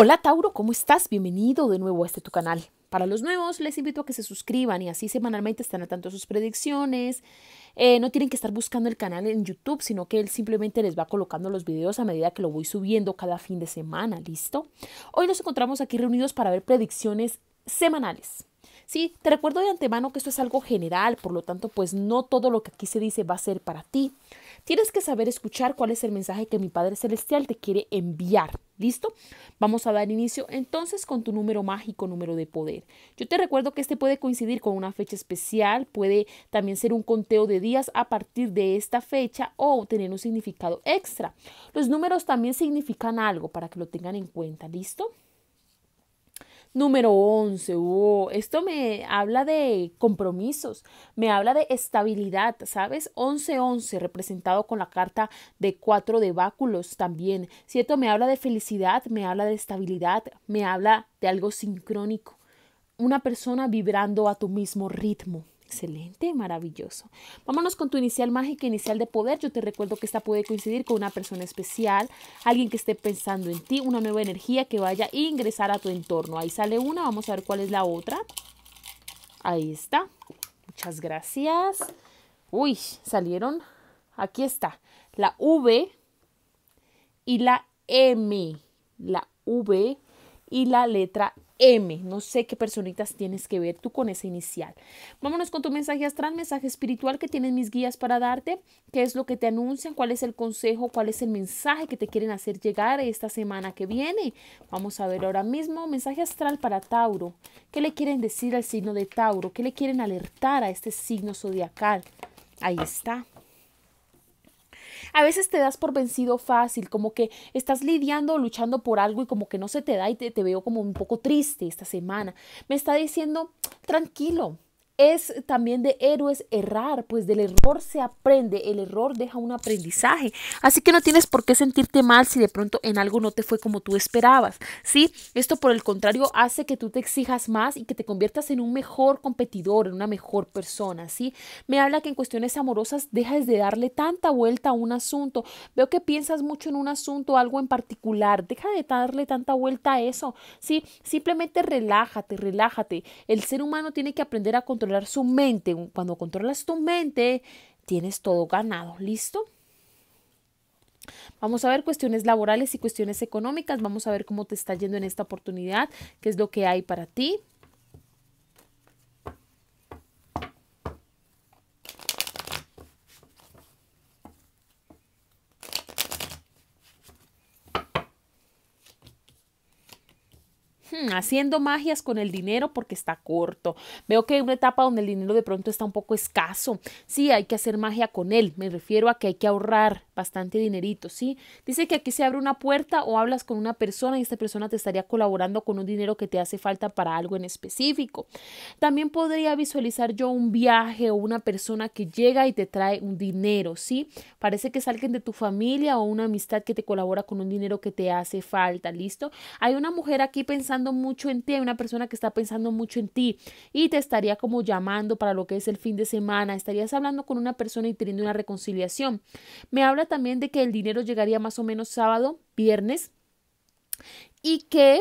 Hola Tauro, ¿cómo estás? Bienvenido de nuevo a este tu canal. Para los nuevos les invito a que se suscriban y así semanalmente están atentos tanto sus predicciones. Eh, no tienen que estar buscando el canal en YouTube, sino que él simplemente les va colocando los videos a medida que lo voy subiendo cada fin de semana, ¿listo? Hoy nos encontramos aquí reunidos para ver predicciones semanales. Sí, te recuerdo de antemano que esto es algo general, por lo tanto, pues no todo lo que aquí se dice va a ser para ti. Tienes que saber escuchar cuál es el mensaje que mi Padre Celestial te quiere enviar. ¿Listo? Vamos a dar inicio entonces con tu número mágico, número de poder. Yo te recuerdo que este puede coincidir con una fecha especial, puede también ser un conteo de días a partir de esta fecha o tener un significado extra. Los números también significan algo para que lo tengan en cuenta. ¿Listo? Número 11, esto me habla de compromisos, me habla de estabilidad, sabes Once, once, representado con la carta de cuatro de báculos también, ¿cierto? Me habla de felicidad, me habla de estabilidad, me habla de algo sincrónico, una persona vibrando a tu mismo ritmo. Excelente, maravilloso. Vámonos con tu inicial mágica, inicial de poder. Yo te recuerdo que esta puede coincidir con una persona especial, alguien que esté pensando en ti, una nueva energía que vaya a ingresar a tu entorno. Ahí sale una, vamos a ver cuál es la otra. Ahí está. Muchas gracias. Uy, salieron. Aquí está. La V y la M. La V y la letra M. No sé qué personitas tienes que ver tú con esa inicial. Vámonos con tu mensaje astral, mensaje espiritual que tienen mis guías para darte. ¿Qué es lo que te anuncian? ¿Cuál es el consejo? ¿Cuál es el mensaje que te quieren hacer llegar esta semana que viene? Vamos a ver ahora mismo mensaje astral para Tauro. ¿Qué le quieren decir al signo de Tauro? ¿Qué le quieren alertar a este signo zodiacal? Ahí está. A veces te das por vencido fácil, como que estás lidiando luchando por algo y como que no se te da y te, te veo como un poco triste esta semana. Me está diciendo, tranquilo, es también de héroes errar, pues del error se aprende, el error deja un aprendizaje. Así que no tienes por qué sentirte mal si de pronto en algo no te fue como tú esperabas, ¿sí? Esto por el contrario hace que tú te exijas más y que te conviertas en un mejor competidor, en una mejor persona, ¿sí? Me habla que en cuestiones amorosas dejas de darle tanta vuelta a un asunto. Veo que piensas mucho en un asunto, algo en particular, deja de darle tanta vuelta a eso, ¿sí? Simplemente relájate, relájate. El ser humano tiene que aprender a controlar su mente. Cuando controlas tu mente, tienes todo ganado. ¿Listo? Vamos a ver cuestiones laborales y cuestiones económicas. Vamos a ver cómo te está yendo en esta oportunidad, qué es lo que hay para ti. haciendo magias con el dinero porque está corto. Veo que hay una etapa donde el dinero de pronto está un poco escaso. Sí, hay que hacer magia con él. Me refiero a que hay que ahorrar, bastante dinerito, ¿sí? Dice que aquí se abre una puerta o hablas con una persona y esta persona te estaría colaborando con un dinero que te hace falta para algo en específico. También podría visualizar yo un viaje o una persona que llega y te trae un dinero, ¿sí? Parece que es alguien de tu familia o una amistad que te colabora con un dinero que te hace falta, ¿listo? Hay una mujer aquí pensando mucho en ti, hay una persona que está pensando mucho en ti y te estaría como llamando para lo que es el fin de semana, estarías hablando con una persona y teniendo una reconciliación. Me habla también de que el dinero llegaría más o menos sábado, viernes, y que...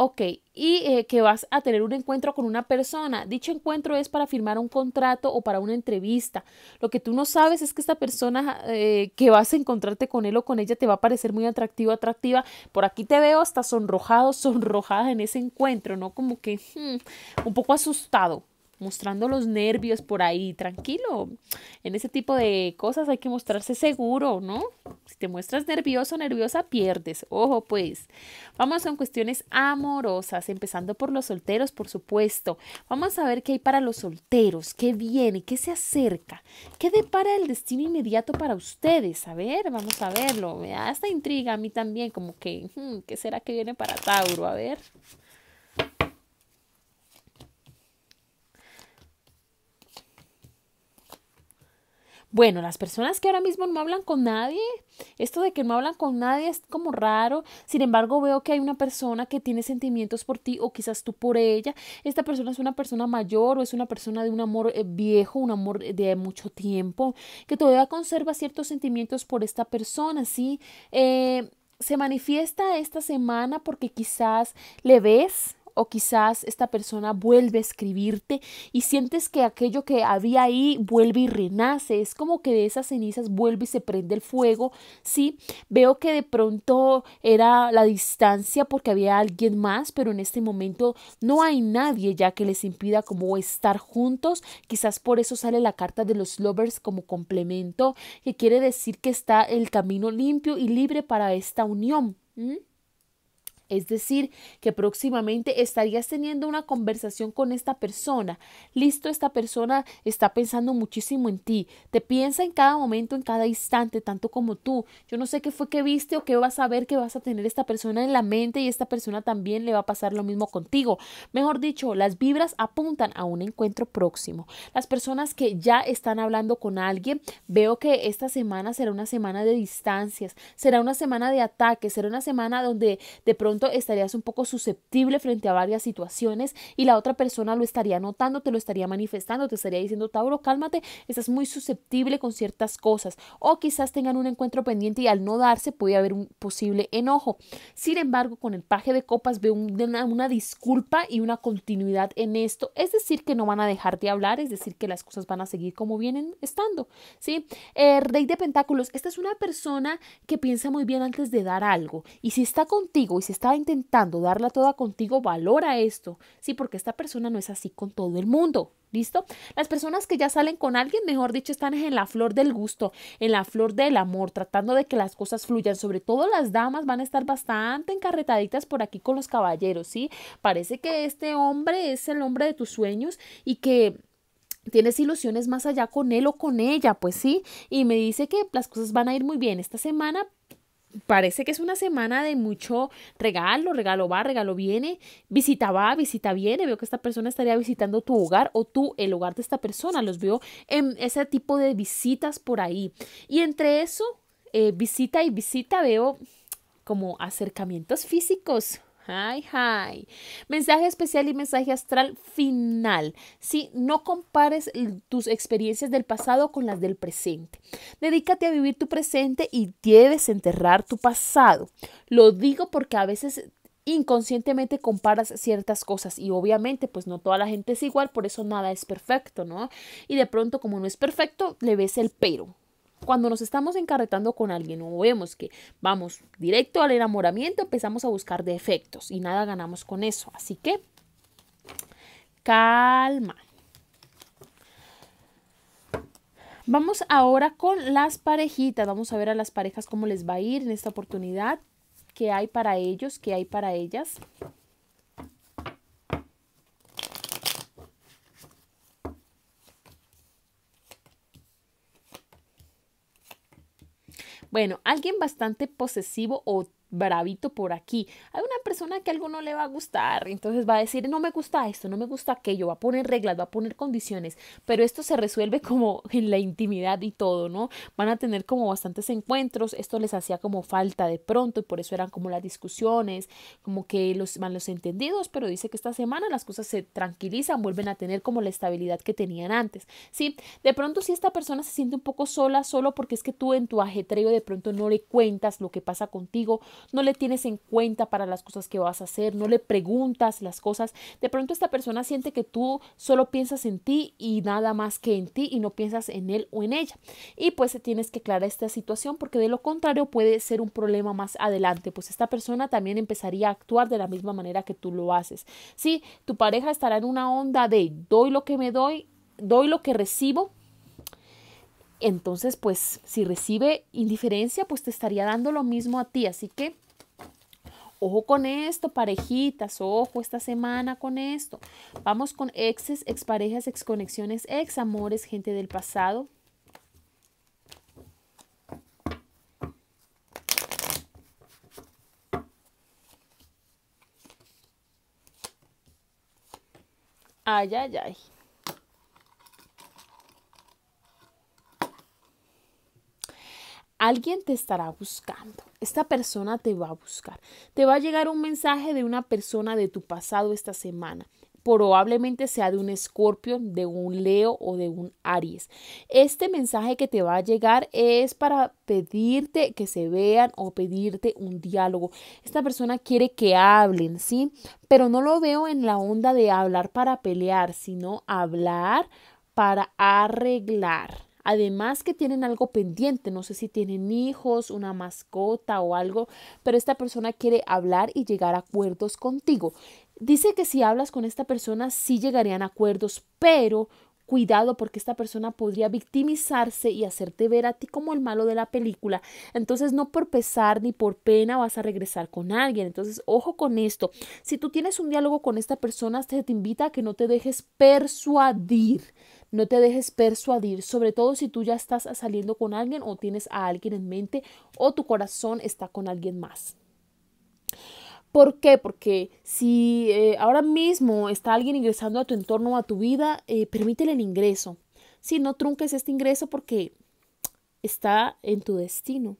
Ok, y eh, que vas a tener un encuentro con una persona. Dicho encuentro es para firmar un contrato o para una entrevista. Lo que tú no sabes es que esta persona eh, que vas a encontrarte con él o con ella te va a parecer muy atractivo, atractiva. Por aquí te veo hasta sonrojado, sonrojada en ese encuentro, ¿no? Como que hmm, un poco asustado mostrando los nervios por ahí, tranquilo. En ese tipo de cosas hay que mostrarse seguro, ¿no? Si te muestras nervioso, nerviosa, pierdes. Ojo, pues. Vamos con cuestiones amorosas, empezando por los solteros, por supuesto. Vamos a ver qué hay para los solteros, qué viene, qué se acerca, qué depara el destino inmediato para ustedes. A ver, vamos a verlo. Me da esta intriga a mí también, como que, hmm, ¿qué será que viene para Tauro? A ver. Bueno, las personas que ahora mismo no hablan con nadie, esto de que no hablan con nadie es como raro, sin embargo veo que hay una persona que tiene sentimientos por ti o quizás tú por ella, esta persona es una persona mayor o es una persona de un amor eh, viejo, un amor de mucho tiempo, que todavía conserva ciertos sentimientos por esta persona, ¿sí? Eh, se manifiesta esta semana porque quizás le ves o quizás esta persona vuelve a escribirte y sientes que aquello que había ahí vuelve y renace, es como que de esas cenizas vuelve y se prende el fuego, ¿sí? Veo que de pronto era la distancia porque había alguien más, pero en este momento no hay nadie ya que les impida como estar juntos, quizás por eso sale la carta de los lovers como complemento, que quiere decir que está el camino limpio y libre para esta unión. Es decir, que próximamente estarías teniendo una conversación con esta persona. Listo, esta persona está pensando muchísimo en ti. Te piensa en cada momento, en cada instante, tanto como tú. Yo no sé qué fue que viste o qué vas a ver que vas a tener esta persona en la mente y esta persona también le va a pasar lo mismo contigo. Mejor dicho, las vibras apuntan a un encuentro próximo. Las personas que ya están hablando con alguien, veo que esta semana será una semana de distancias, será una semana de ataques, será una semana donde de pronto estarías un poco susceptible frente a varias situaciones y la otra persona lo estaría notando, te lo estaría manifestando, te estaría diciendo, Tauro, cálmate, estás muy susceptible con ciertas cosas. O quizás tengan un encuentro pendiente y al no darse puede haber un posible enojo. Sin embargo, con el paje de copas veo una, disculpa y una continuidad en esto. Es decir, que no van a dejar de hablar, es decir, que las cosas van a seguir como vienen estando. ¿sí? Eh, Rey de Pentáculos, esta es una persona que piensa muy bien antes de dar algo. Y si está contigo y si está intentando darla toda contigo, valor a esto, sí, porque esta persona no es así con todo el mundo. ¿Listo? Las personas que ya salen con alguien, mejor dicho, están en la flor del gusto, en la flor del amor, tratando de que las cosas fluyan. Sobre todo las damas van a estar bastante encarretaditas por aquí con los caballeros, ¿sí? Parece que este hombre es el hombre de tus sueños y que tienes ilusiones más allá con él o con ella, pues sí. Y me dice que las cosas van a ir muy bien esta semana parece que es una semana de mucho regalo, regalo va, regalo viene, visita va, visita viene, veo que esta persona estaría visitando tu hogar o tú el hogar de esta persona, los veo en ese tipo de visitas por ahí. Y entre eso, eh, visita y visita veo como acercamientos físicos, Hi, hi. Mensaje especial y mensaje astral final. Si no compares tus experiencias del pasado con las del presente. Dedícate a vivir tu presente y debes enterrar tu pasado. Lo digo porque a veces inconscientemente comparas ciertas cosas y obviamente pues no toda la gente es igual, por eso nada es perfecto, ¿no? Y de pronto como no es perfecto, le ves el pero. Cuando nos estamos encarretando con alguien o vemos que vamos directo al enamoramiento, empezamos a buscar defectos y nada ganamos con eso. Así que, calma. Vamos ahora con las parejitas. Vamos a ver a las parejas cómo les va a ir en esta oportunidad. ¿Qué hay para ellos? ¿Qué hay para ellas? Bueno, alguien bastante posesivo o bravito por aquí. Hay una persona que algo no le va a gustar, entonces va a decir, no me gusta esto, no me gusta aquello, va a poner reglas, va a poner condiciones, pero esto se resuelve como en la intimidad y todo, ¿no? Van a tener como bastantes encuentros, esto les hacía como falta de pronto y por eso eran como las discusiones, como que los malos entendidos, pero dice que esta semana las cosas se tranquilizan, vuelven a tener como la estabilidad que tenían antes, ¿sí? De pronto si esta persona se siente un poco sola, solo porque es que tú en tu ajetreo de pronto no le cuentas lo que pasa contigo, no le tienes en cuenta para las cosas que vas a hacer, no le preguntas las cosas. De pronto esta persona siente que tú solo piensas en ti y nada más que en ti y no piensas en él o en ella. Y pues tienes que aclarar esta situación porque de lo contrario puede ser un problema más adelante, pues esta persona también empezaría a actuar de la misma manera que tú lo haces. Sí, tu pareja estará en una onda de doy lo que me doy, doy lo que recibo entonces pues si recibe indiferencia, pues te estaría dando lo mismo a ti. Así que ojo con esto, parejitas, ojo esta semana con esto. Vamos con exes, exparejas, exconexiones, ex amores, gente del pasado. Ay, ay, ay. alguien te estará buscando. Esta persona te va a buscar. Te va a llegar un mensaje de una persona de tu pasado esta semana probablemente sea de un escorpio, de un leo o de un aries. Este mensaje que te va a llegar es para pedirte que se vean o pedirte un diálogo. Esta persona quiere que hablen, ¿sí? Pero no lo veo en la onda de hablar para pelear, sino hablar para arreglar. Además que tienen algo pendiente, no sé si tienen hijos, una mascota o algo, pero esta persona quiere hablar y llegar a acuerdos contigo. Dice que si hablas con esta persona sí llegarían a acuerdos, pero cuidado porque esta persona podría victimizarse y hacerte ver a ti como el malo de la película. Entonces no por pesar ni por pena vas a regresar con alguien. Entonces ojo con esto. Si tú tienes un diálogo con esta persona, te invita a que no te dejes persuadir. No te dejes persuadir, sobre todo si tú ya estás saliendo con alguien o tienes a alguien en mente o tu corazón está con alguien más. ¿Por qué? Porque si eh, ahora mismo está alguien ingresando a tu entorno, a tu vida, eh, permítele el ingreso. Si no trunques este ingreso porque está en tu destino.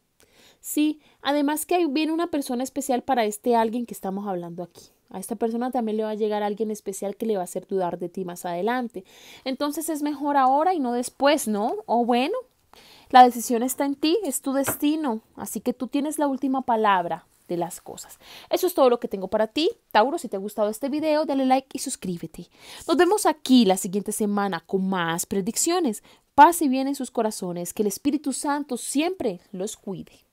Sí, además que viene una persona especial para este alguien que estamos hablando aquí. A esta persona también le va a llegar alguien especial que le va a hacer dudar de ti más adelante. Entonces es mejor ahora y no después, ¿no? O bueno, la decisión está en ti, es tu destino, así que tú tienes la última palabra de las cosas. Eso es todo lo que tengo para ti. Tauro, si te ha gustado este video, dale like y suscríbete. Nos vemos aquí la siguiente semana con más predicciones. Paz y bien en sus corazones, que el Espíritu Santo siempre los cuide.